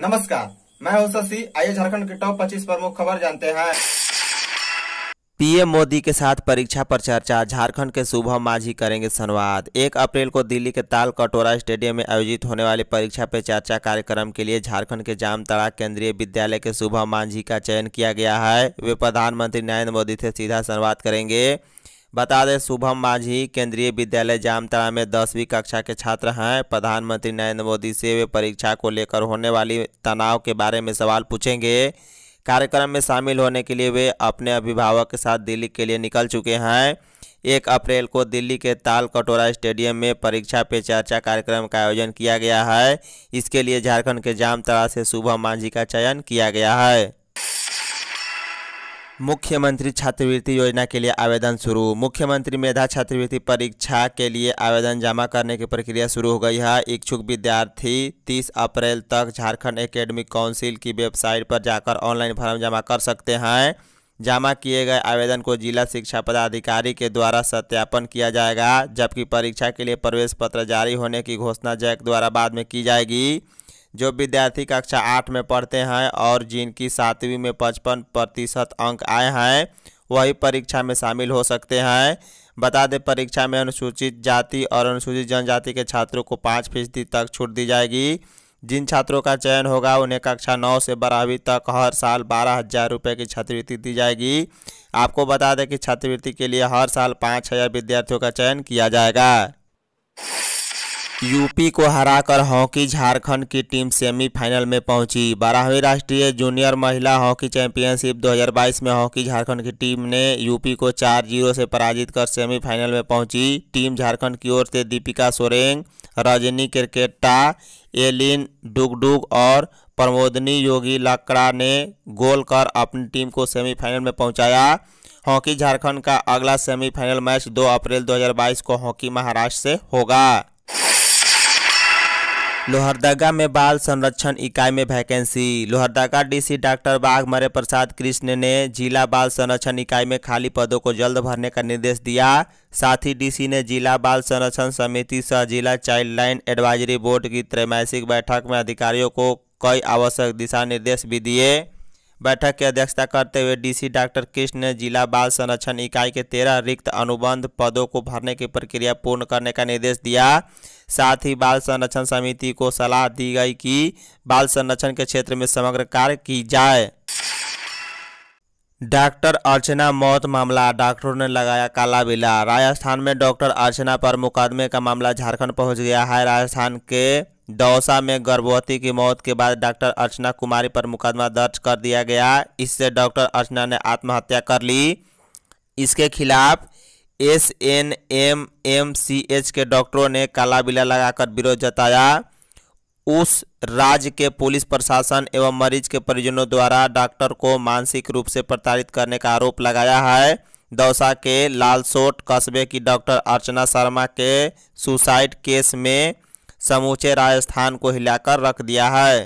नमस्कार मैं हूं शशि आइए झारखंड के टॉप 25 प्रमुख खबर जानते हैं पीएम मोदी के साथ परीक्षा पर चर्चा झारखंड के शुभम माझी करेंगे संवाद एक अप्रैल को दिल्ली के ताल कटोरा स्टेडियम में आयोजित होने वाले परीक्षा पे चर्चा कार्यक्रम के लिए झारखंड के जामतड़ा केंद्रीय विद्यालय के शुभम माझी का चयन किया गया है वे प्रधानमंत्री नरेंद्र मोदी से सीधा संवाद करेंगे बता दें शुभम मांझी केंद्रीय विद्यालय जामतरा में दसवीं कक्षा के छात्र हैं प्रधानमंत्री नरेंद्र मोदी से वे परीक्षा को लेकर होने वाली तनाव के बारे में सवाल पूछेंगे कार्यक्रम में शामिल होने के लिए वे अपने अभिभावक के साथ दिल्ली के लिए निकल चुके हैं एक अप्रैल को दिल्ली के ताल कटोरा स्टेडियम में परीक्षा पे चर्चा कार्यक्रम का आयोजन किया गया है इसके लिए झारखंड के जामतरा से शुभम मांझी का चयन किया गया है मुख्यमंत्री छात्रवृत्ति योजना के लिए आवेदन शुरू मुख्यमंत्री मेधा छात्रवृत्ति परीक्षा के लिए आवेदन जमा करने की प्रक्रिया शुरू हो गई है इच्छुक विद्यार्थी 30 अप्रैल तक झारखंड एकेडमिक काउंसिल की वेबसाइट पर जाकर ऑनलाइन फॉर्म जमा कर सकते हैं जमा किए गए आवेदन को जिला शिक्षा पदाधिकारी के द्वारा सत्यापन किया जाएगा जबकि परीक्षा के लिए प्रवेश पत्र जारी होने की घोषणा जैक द्वारा बाद में की जाएगी जो विद्यार्थी कक्षा आठ में पढ़ते हैं और जिनकी सातवीं में पचपन प्रतिशत अंक आए हैं वही परीक्षा में शामिल हो सकते हैं बता दें परीक्षा में अनुसूचित जाति और अनुसूचित जनजाति के छात्रों को पाँच फीसदी तक छूट दी जाएगी जिन छात्रों का चयन होगा उन्हें कक्षा नौ से बारहवीं तक हर साल बारह हज़ार रुपये की छात्रवृत्ति दी जाएगी आपको बता दें कि छात्रवृत्ति के लिए हर साल पाँच हज़ार विद्यार्थियों का चयन किया जाएगा यूपी को हराकर हॉकी झारखंड की टीम सेमीफाइनल में पहुंची बारहवीं राष्ट्रीय जूनियर महिला हॉकी चैंपियनशिप 2022 में हॉकी झारखंड की टीम ने यूपी को चार जीरो से पराजित कर सेमीफाइनल में पहुंची टीम झारखंड की ओर से दीपिका सोरेंग रजनी क्रिकेटा एलिन डुगडुग और प्रमोदनी योगी लकड़ा ने गोल कर अपनी टीम को सेमीफाइनल में पहुँचाया हॉकी झारखंड का अगला सेमीफाइनल मैच दो अप्रैल दो को हॉकी महाराष्ट्र से होगा लोहरदगा में बाल संरक्षण इकाई में वैकेंसी लोहरदगा डीसी डॉक्टर मरे प्रसाद कृष्ण ने जिला बाल संरक्षण इकाई में खाली पदों को जल्द भरने का निर्देश दिया साथ ही डीसी ने जिला बाल संरक्षण समिति सह जिला चाइल्ड लाइन एडवाइजरी बोर्ड की त्रैमासिक बैठक में अधिकारियों को कई आवश्यक दिशा निर्देश भी दिए बैठक की अध्यक्षता करते हुए डीसी डॉक्टर कृष्ण ने जिला बाल संरक्षण इकाई के तेरह रिक्त अनुबंध पदों को भरने की प्रक्रिया पूर्ण करने का निर्देश दिया साथ ही बाल संरक्षण समिति को सलाह दी गई कि बाल संरक्षण के क्षेत्र में समग्र कार्य की जाए डॉक्टर अर्चना मौत मामला डॉक्टरों ने लगाया काला बिला राजस्थान में डॉक्टर अर्चना पर मुकदमे का मामला झारखंड पहुंच गया है राजस्थान के दौसा में गर्भवती की मौत के बाद डॉक्टर अर्चना कुमारी पर मुकदमा दर्ज कर दिया गया इससे डॉक्टर अर्चना ने आत्महत्या कर ली इसके खिलाफ S N M M C H के डॉक्टरों ने काला बिला लगाकर विरोध जताया उस राज्य के पुलिस प्रशासन एवं मरीज के परिजनों द्वारा डॉक्टर को मानसिक रूप से प्रताड़ित करने का आरोप लगाया है दौसा के लालसोट कस्बे की डॉक्टर अर्चना शर्मा के सुसाइड केस में समूचे राजस्थान को हिलाकर रख दिया है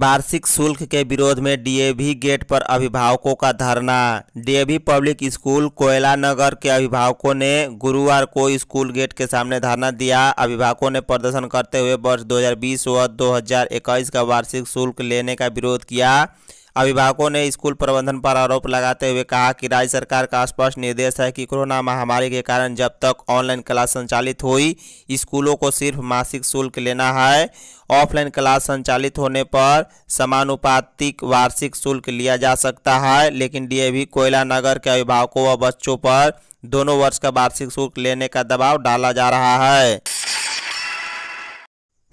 वार्षिक शुल्क के विरोध में डीएवी गेट पर अभिभावकों का धरना डीएवी पब्लिक स्कूल कोयला नगर के अभिभावकों ने गुरुवार को स्कूल गेट के सामने धरना दिया अभिभावकों ने प्रदर्शन करते हुए वर्ष 2020 व 2021 का वार्षिक शुल्क लेने का विरोध किया अभिभावकों ने स्कूल प्रबंधन पर आरोप लगाते हुए कहा कि राज्य सरकार का स्पष्ट निर्देश है कि कोरोना महामारी के कारण जब तक ऑनलाइन क्लास संचालित हुई स्कूलों को सिर्फ मासिक शुल्क लेना है ऑफलाइन क्लास संचालित होने पर समानुपातिक वार्षिक शुल्क लिया जा सकता है लेकिन डीएवी कोयला नगर के अभिभावकों व बच्चों पर दोनों वर्ष का वार्षिक शुल्क लेने का दबाव डाला जा रहा है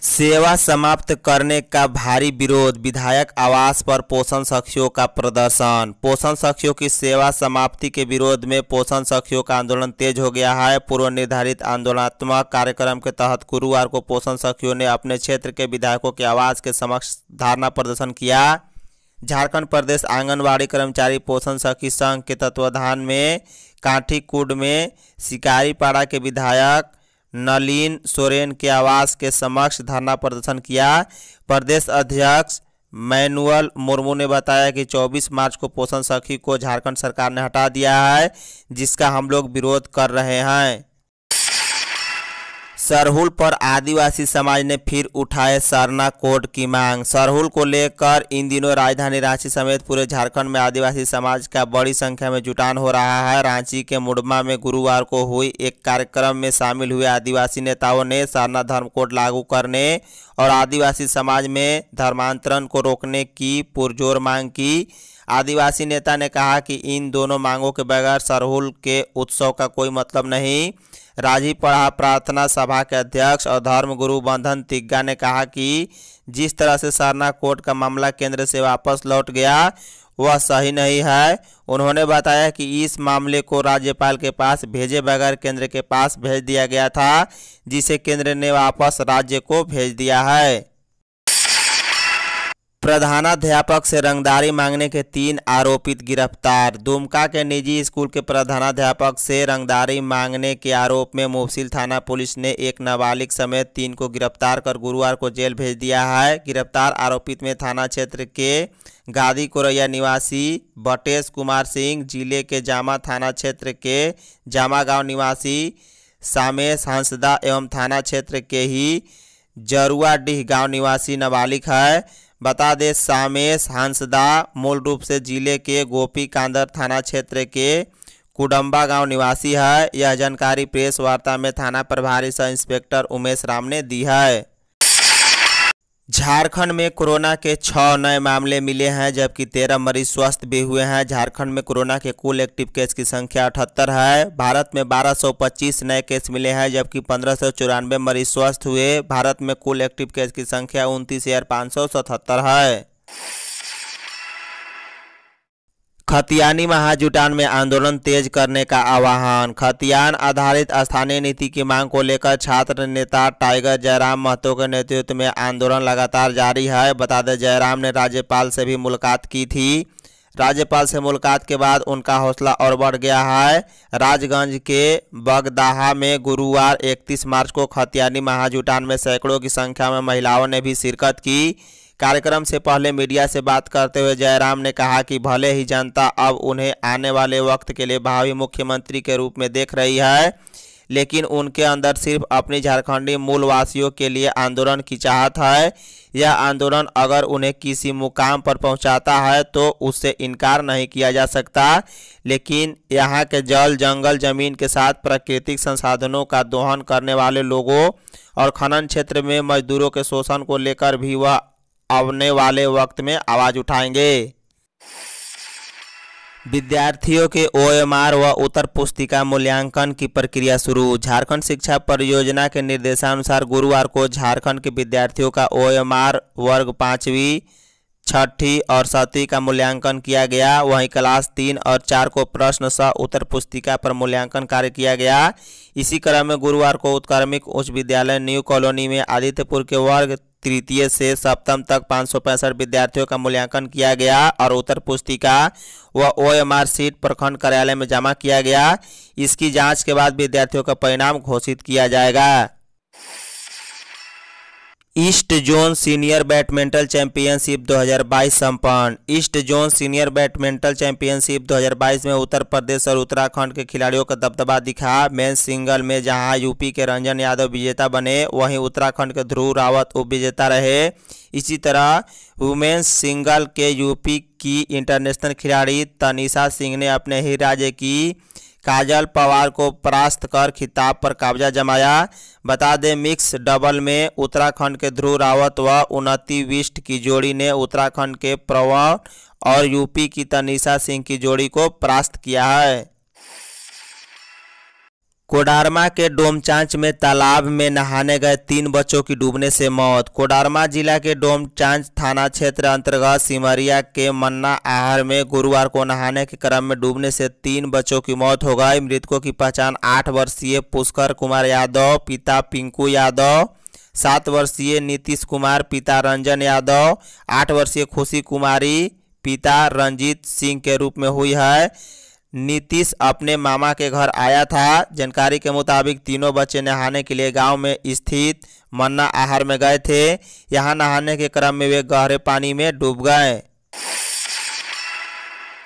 सेवा समाप्त करने का भारी विरोध विधायक आवास पर पोषण सखियों का प्रदर्शन पोषण सखियों की सेवा समाप्ति के विरोध में पोषण सखियों का आंदोलन तेज हो गया है पूर्व निर्धारित आंदोलनात्मक कार्यक्रम के तहत गुरुवार को पोषण सखियों ने अपने क्षेत्र के विधायकों के आवास के समक्ष धारणा प्रदर्शन किया झारखंड प्रदेश आंगनबाड़ी कर्मचारी पोषण सखी संघ के तत्वाधान में कांठीकूड में शिकारीपाड़ा के विधायक नलिन सोरेन के आवास के समक्ष धरना प्रदर्शन किया प्रदेश अध्यक्ष मैनुअल मुर्मू ने बताया कि 24 मार्च को पोषण सखी को झारखंड सरकार ने हटा दिया है जिसका हम लोग विरोध कर रहे हैं सरहुल पर आदिवासी समाज ने फिर उठाए सरना कोड की मांग सरहुल को लेकर इन दिनों राजधानी रांची समेत पूरे झारखंड में आदिवासी समाज का बड़ी संख्या में जुटान हो रहा है रांची के मुडमा में गुरुवार को हुई एक कार्यक्रम में शामिल हुए आदिवासी नेताओं ने सरना धर्म कोड लागू करने और आदिवासी समाज में धर्मांतरण को रोकने की पुरजोर मांग की आदिवासी नेता ने कहा कि इन दोनों मांगों के बगैर सरहुल के उत्सव का कोई मतलब नहीं राजीव पढ़ा प्रार्थना सभा के अध्यक्ष और धर्म गुरु बंधन तिग्गा ने कहा कि जिस तरह से सरना कोर्ट का मामला केंद्र से वापस लौट गया वह सही नहीं है उन्होंने बताया कि इस मामले को राज्यपाल के पास भेजे बगैर केंद्र के पास भेज दिया गया था जिसे केंद्र ने वापस राज्य को भेज दिया है प्रधानाध्यापक से रंगदारी मांगने के तीन आरोपित गिरफ्तार दुमका के निजी स्कूल के प्रधानाध्यापक से रंगदारी मांगने के आरोप में मोफसिल थाना पुलिस ने एक नाबालिग समेत तीन को गिरफ्तार कर गुरुवार को जेल भेज दिया है गिरफ्तार आरोपित में थाना क्षेत्र के गादी कोरैया निवासी बटेश कुमार सिंह जिले के जामा थाना क्षेत्र के जामा गाँव निवासी सामेश हंसदा एवं थाना क्षेत्र के ही जरुआडीह गाँव निवासी नाबालिग है बता दें सामेश हंसदा मूल रूप से जिले के गोपी कांदर थाना क्षेत्र के कुडम्बा गांव निवासी है यह जानकारी प्रेस वार्ता में थाना प्रभारी सह इंस्पेक्टर उमेश राम ने दी है झारखंड में कोरोना के छः नए मामले मिले हैं जबकि तेरह मरीज स्वस्थ भी हुए हैं झारखंड में कोरोना के कुल एक्टिव केस की संख्या अठहत्तर है भारत में 1225 नए केस मिले हैं जबकि पंद्रह मरीज स्वस्थ हुए भारत में कुल एक्टिव केस की संख्या उनतीस है खतियानी महाजुटान में आंदोलन तेज करने का आह्वान खतियान आधारित स्थानीय नीति की मांग को लेकर छात्र नेता टाइगर जयराम महतो के नेतृत्व में आंदोलन लगातार जारी है बता दें जयराम ने राज्यपाल से भी मुलाकात की थी राज्यपाल से मुलाकात के बाद उनका हौसला और बढ़ गया है राजगंज के बगदाहा में गुरुवार 31 मार्च को खतियानी महाजुटान में सैकड़ों की संख्या में महिलाओं ने भी शिरकत की कार्यक्रम से पहले मीडिया से बात करते हुए जयराम ने कहा कि भले ही जनता अब उन्हें आने वाले वक्त के लिए भावी मुख्यमंत्री के रूप में देख रही है लेकिन उनके अंदर सिर्फ अपनी झारखंडी मूलवासियों के लिए आंदोलन की चाहत है यह आंदोलन अगर उन्हें किसी मुकाम पर पहुंचाता है तो उससे इनकार नहीं किया जा सकता लेकिन यहाँ के जल जंगल जमीन के साथ प्राकृतिक संसाधनों का दोहन करने वाले लोगों और खनन क्षेत्र में मजदूरों के शोषण को लेकर भी वह आने वाले वक्त में आवाज़ उठाएंगे विद्यार्थियों के ओएमआर व उत्तर पुस्तिका मूल्यांकन की प्रक्रिया शुरू झारखंड शिक्षा परियोजना के निर्देशानुसार गुरुवार को झारखंड के विद्यार्थियों का ओएमआर वर्ग पाँचवीं छठी और सती का मूल्यांकन किया गया वहीं क्लास तीन और चार को प्रश्न स उत्तर पुस्तिका पर मूल्यांकन कार्य किया गया इसी क्रम में गुरुवार को उत्क्रमिक उच्च विद्यालय न्यू कॉलोनी में आदित्यपुर के वर्ग तृतीय से सप्तम तक पाँच विद्यार्थियों का मूल्यांकन किया गया और उत्तर पुस्तिका व ओ एम आर सीट प्रखंड कार्यालय में जमा किया गया इसकी जांच के बाद विद्यार्थियों का परिणाम घोषित किया जाएगा east zone senior badminton championship 2022 संपन्न east zone senior badminton championship 2022 में उत्तर प्रदेश और उत्तराखंड के खिलाड़ियों का दबदबा दिखा मेन सिंगल में जहां यूपी के रंजन यादव विजेता बने वहीं उत्तराखंड के ध्रुव रावत उप विजेता रहे इसी तरह वुमेन्स सिंगल के यूपी की इंटरनेशनल खिलाड़ी तनिषा सिंह ने अपने ही राज्य की काजल पवार को परास्त कर खिताब पर कब्जा जमाया बता दें मिक्स डबल में उत्तराखंड के ध्रुव रावत व उन्नति विष्ट की जोड़ी ने उत्तराखंड के प्रवण और यूपी की तनिषा सिंह की जोड़ी को परास्त किया है कोडारमा के डोमचांच में तालाब में नहाने गए तीन बच्चों की डूबने से मौत कोडारमा जिला के डोमचांच थाना क्षेत्र अंतर्गत सिमरिया के मन्ना आहार में गुरुवार को नहाने के क्रम में डूबने से तीन बच्चों की मौत हो गई मृतकों की पहचान आठ वर्षीय पुष्कर कुमार यादव पिता पिंकू यादव सात वर्षीय नीतीश कुमार पिता रंजन यादव आठ वर्षीय खुशी कुमारी पिता रंजीत सिंह के रूप में हुई है नीतीश अपने मामा के घर आया था जानकारी के मुताबिक तीनों बच्चे नहाने के लिए गांव में स्थित मन्ना आहार में गए थे यहां नहाने के क्रम में वे गहरे पानी में डूब गए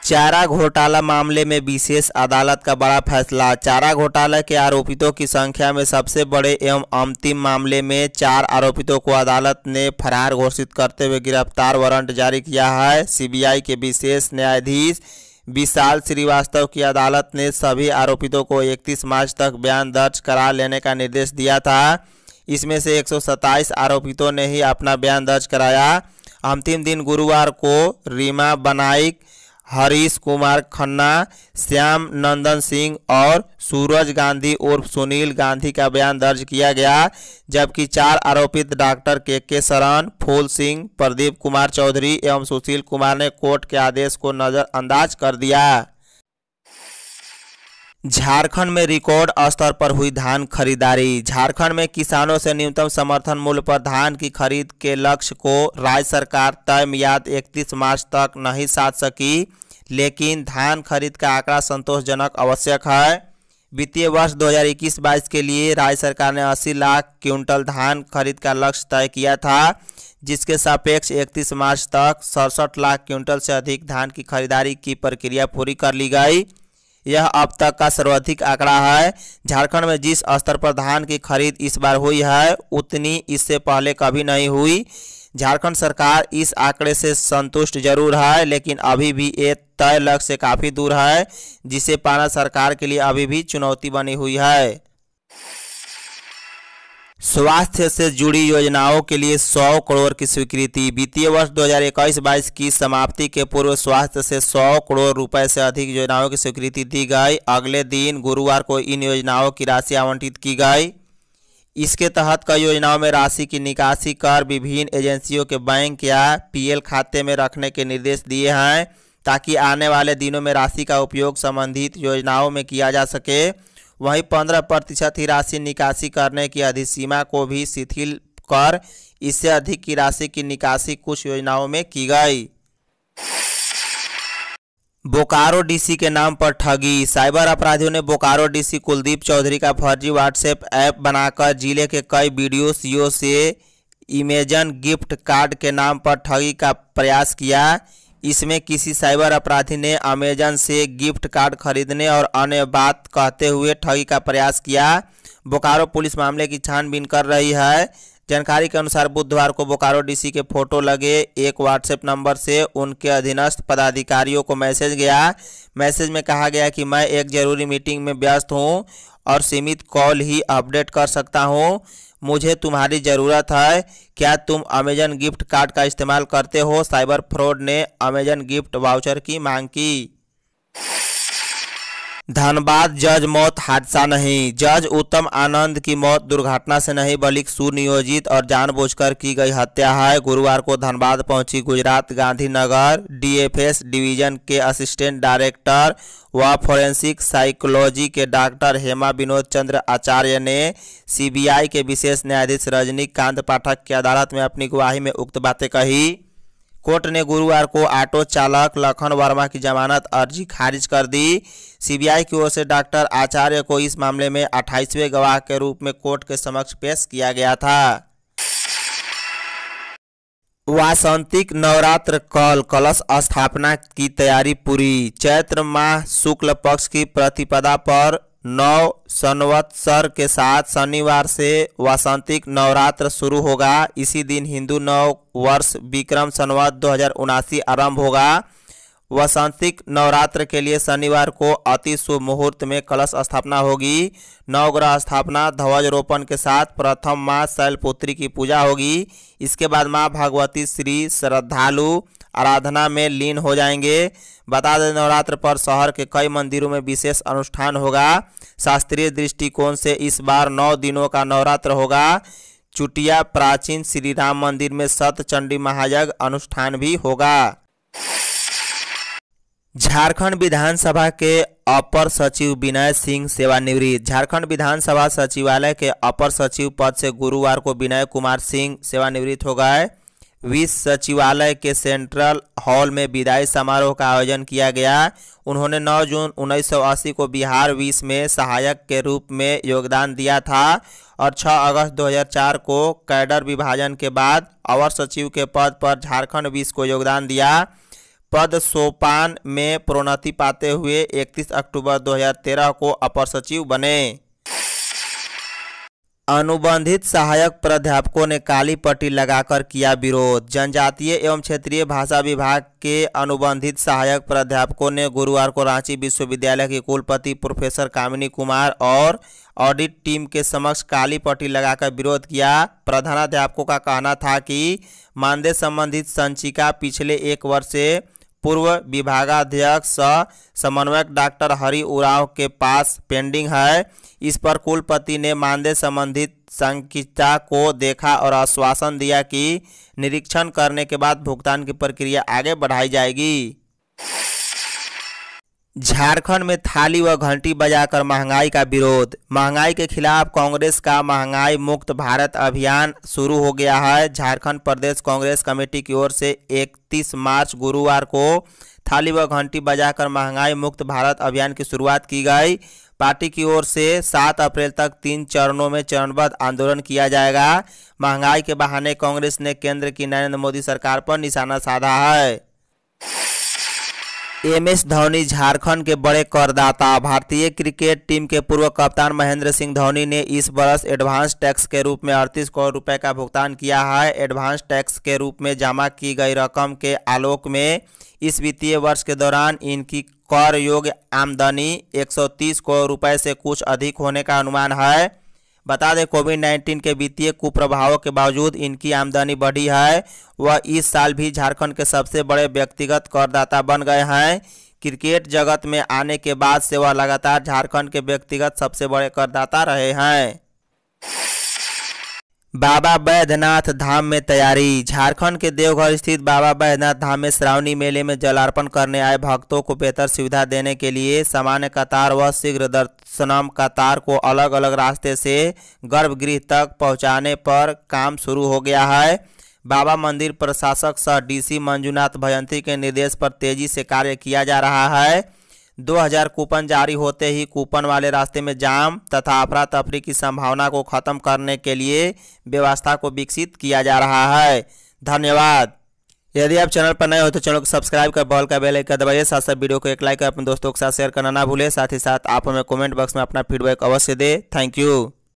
चारा घोटाला मामले में विशेष अदालत का बड़ा फैसला चारा घोटाला के आरोपितों की संख्या में सबसे बड़े एवं अंतिम मामले में चार आरोपितों को अदालत ने फरार घोषित करते हुए गिरफ्तार वारंट जारी किया है सीबीआई के विशेष न्यायाधीश विशाल श्रीवास्तव की अदालत ने सभी आरोपितों को 31 मार्च तक बयान दर्ज करा लेने का निर्देश दिया था इसमें से एक आरोपितों ने ही अपना बयान दर्ज कराया अंतिम दिन गुरुवार को रीमा बनाइक हरीश कुमार खन्ना श्याम नंदन सिंह और सूरज गांधी और सुनील गांधी का बयान दर्ज किया गया जबकि चार आरोपित डॉक्टर के के शरण फूल सिंह प्रदीप कुमार चौधरी एवं सुशील कुमार ने कोर्ट के आदेश को नज़रअंदाज कर दिया झारखंड में रिकॉर्ड स्तर पर हुई धान खरीदारी झारखंड में किसानों से न्यूनतम समर्थन मूल्य पर धान की खरीद के लक्ष्य को राज्य सरकार तय मियाद 31 मार्च तक नहीं साध सकी लेकिन धान खरीद का आंकड़ा संतोषजनक आवश्यक है वित्तीय वर्ष 2021-22 के लिए राज्य सरकार ने 80 लाख क्विंटल धान खरीद का लक्ष्य तय किया था जिसके सापेक्ष 31 मार्च तक सड़सठ लाख क्विंटल से अधिक धान की खरीदारी की प्रक्रिया पूरी कर ली गई यह अब तक का सर्वाधिक आंकड़ा है झारखंड में जिस स्तर पर धान की खरीद इस बार हुई है उतनी इससे पहले कभी नहीं हुई झारखंड सरकार इस आंकड़े से संतुष्ट जरूर है लेकिन अभी भी ये तय लक्ष्य से काफ़ी दूर है जिसे पाना सरकार के लिए अभी भी चुनौती बनी हुई है स्वास्थ्य से जुड़ी योजनाओं के लिए 100 करोड़ की स्वीकृति वित्तीय वर्ष 2021-22 की समाप्ति के पूर्व स्वास्थ्य से 100 करोड़ रुपए से अधिक योजनाओं की स्वीकृति दी गई अगले दिन गुरुवार को इन योजनाओं की राशि आवंटित की गई इसके तहत कई योजनाओं में राशि की निकासी कर विभिन्न एजेंसियों के बैंक या पी खाते में रखने के निर्देश दिए हैं ताकि आने वाले दिनों में राशि का उपयोग संबंधित योजनाओं में किया जा सके वहीं पंद्रह प्रतिशत ही राशि निकासी करने की अधिसीमा को भी शिथिल कर इससे अधिक की राशि की निकासी कुछ योजनाओं में की गई बोकारो डीसी के नाम पर ठगी साइबर अपराधियों ने बोकारो डीसी कुलदीप चौधरी का फर्जी व्हाट्सएप ऐप बनाकर जिले के कई वीडियो सीओ से इमेजन गिफ्ट कार्ड के नाम पर ठगी का प्रयास किया इसमें किसी साइबर अपराधी ने अमेजन से गिफ्ट कार्ड खरीदने और अन्य बात कहते हुए ठगी का प्रयास किया बोकारो पुलिस मामले की छानबीन कर रही है जानकारी के अनुसार बुधवार को बोकारो डीसी के फोटो लगे एक व्हाट्सएप नंबर से उनके अधीनस्थ पदाधिकारियों को मैसेज गया मैसेज में कहा गया कि मैं एक जरूरी मीटिंग में व्यस्त हूँ और सीमित कॉल ही अपडेट कर सकता हूँ मुझे तुम्हारी ज़रूरत है क्या तुम अमेजन गिफ्ट कार्ड का इस्तेमाल करते हो साइबर फ्रॉड ने अमेजन गिफ्ट वाउचर की मांग की धनबाद जज मौत हादसा नहीं जज उत्तम आनंद की मौत दुर्घटना से नहीं बल्कि सुनियोजित और जानबूझकर की गई हत्या है गुरुवार को धनबाद पहुंची गुजरात गांधीनगर डीएफएस डिवीजन के असिस्टेंट डायरेक्टर व फॉरेंसिक साइकोलॉजी के डॉक्टर हेमा विनोद चंद्र आचार्य ने सीबीआई के विशेष न्यायाधीश रजनीकांत पाठक की अदालत में अपनी गुवाही में उक्त बातें कही कोर्ट ने गुरुवार को ऑटो चालक लखन वर्मा की जमानत अर्जी खारिज कर दी सीबीआई की ओर से डॉक्टर आचार्य को इस मामले में अट्ठाईसवें गवाह के रूप में कोर्ट के समक्ष पेश किया गया था वासंतिक नवरात्र कल कलश स्थापना की तैयारी पूरी चैत्र माह शुक्ल पक्ष की प्रतिपदा पर नौ संवत्सर के साथ शनिवार से वासंतिक नवरात्र शुरू होगा इसी दिन हिंदू नव वर्ष विक्रम सनवत दो हज़ार आरंभ होगा वसंतिक नवरात्र के लिए शनिवार को अति शुभ मुहूर्त में कलश स्थापना होगी नवग्रह स्थापना ध्वजरोपण के साथ प्रथम माँ शैलपुत्री की पूजा होगी इसके बाद माँ भगवती श्री श्रद्धालु आराधना में लीन हो जाएंगे बता दें नवरात्र पर शहर के कई मंदिरों में विशेष अनुष्ठान होगा शास्त्रीय दृष्टिकोण से इस बार नौ दिनों का नवरात्र होगा चुटिया प्राचीन श्री राम मंदिर में सत चंडी महायज्ञ अनुष्ठान भी होगा झारखंड विधानसभा के अपर सचिव विनय सिंह सेवानिवृत्त झारखंड विधानसभा सचिवालय के अपर सचिव पद से गुरुवार को विनय कुमार सिंह सेवानिवृत्त हो गए विश्व सचिवालय के सेंट्रल हॉल में विदाई समारोह का आयोजन किया गया उन्होंने 9 जून 1980 को बिहार विश्व में सहायक के रूप में योगदान दिया था और 6 अगस्त 2004 को कैडर विभाजन के बाद अवर सचिव के पद पर झारखंड विश्व को योगदान दिया पद सोपान में प्रोन्नति पाते हुए 31 अक्टूबर 2013 को अपर सचिव बने अनुबंधित सहायक प्राध्यापकों ने काली पट्टी लगाकर किया विरोध जनजातीय एवं क्षेत्रीय भाषा विभाग के अनुबंधित सहायक प्राध्यापकों ने गुरुवार को रांची विश्वविद्यालय के कुलपति प्रोफेसर कामिनी कुमार और ऑडिट टीम के समक्ष काली पट्टी लगाकर विरोध किया प्रधानाध्यापकों का कहना था कि मानदेय संबंधित संचिका पिछले एक वर्ष से पूर्व विभागाध्यक्ष स समन्वयक डॉक्टर हरि उराव के पास पेंडिंग है इस पर कुलपति ने मानदेय संबंधित संकिचा को देखा और आश्वासन दिया कि निरीक्षण करने के बाद भुगतान की प्रक्रिया आगे बढ़ाई जाएगी झारखंड में थाली व घंटी बजाकर महंगाई का विरोध महंगाई के खिलाफ कांग्रेस का महंगाई मुक्त भारत अभियान शुरू हो गया है झारखंड प्रदेश कांग्रेस कमेटी की ओर से 31 मार्च गुरुवार को थाली व घंटी बजाकर महंगाई मुक्त भारत अभियान की शुरुआत की गई पार्टी की ओर से 7 अप्रैल तक तीन चरणों में चरणबद्ध आंदोलन किया जाएगा महंगाई के बहाने कांग्रेस ने केंद्र की नरेंद्र मोदी सरकार पर निशाना साधा है एम एस धोनी झारखंड के बड़े करदाता भारतीय क्रिकेट टीम के पूर्व कप्तान महेंद्र सिंह धोनी ने इस वर्ष एडवांस टैक्स के रूप में अड़तीस करोड़ रुपए का भुगतान किया है एडवांस टैक्स के रूप में जमा की गई रकम के आलोक में इस वित्तीय वर्ष के दौरान इनकी कर योग्य आमदनी 130 करोड़ रुपए से कुछ अधिक होने का अनुमान है बता दें कोविड नाइन्टीन के वित्तीय कुप्रभावों के बावजूद इनकी आमदनी बढ़ी है वह इस साल भी झारखंड के सबसे बड़े व्यक्तिगत करदाता बन गए हैं क्रिकेट जगत में आने के बाद से वह लगातार झारखंड के व्यक्तिगत सबसे बड़े करदाता रहे हैं बाबा बैद्यनाथ धाम में तैयारी झारखंड के देवघर स्थित बाबा बैद्यनाथ धाम में श्रावणी मेले में जलार्पण करने आए भक्तों को बेहतर सुविधा देने के लिए सामान्य कतार व शीघ्र दर्शनम कतार को अलग अलग रास्ते से गर्भगृह तक पहुंचाने पर काम शुरू हो गया है बाबा मंदिर प्रशासक सह डीसी मंजुनाथ भयंती के निर्देश पर तेजी से कार्य किया जा रहा है 2000 कूपन जारी होते ही कूपन वाले रास्ते में जाम तथा अफरा तफरी की संभावना को ख़त्म करने के लिए व्यवस्था को विकसित किया जा रहा है धन्यवाद यदि आप चैनल पर नए हो तो चैनल को सब्सक्राइब कर बॉल का बेल आइकन दबाइए साथ साथ वीडियो को एक लाइक और अपने दोस्तों के साथ शेयर करना ना भूलें साथ ही साथ आप हमें कमेंट बॉक्स में अपना फीडबैक अवश्य दें थैंक यू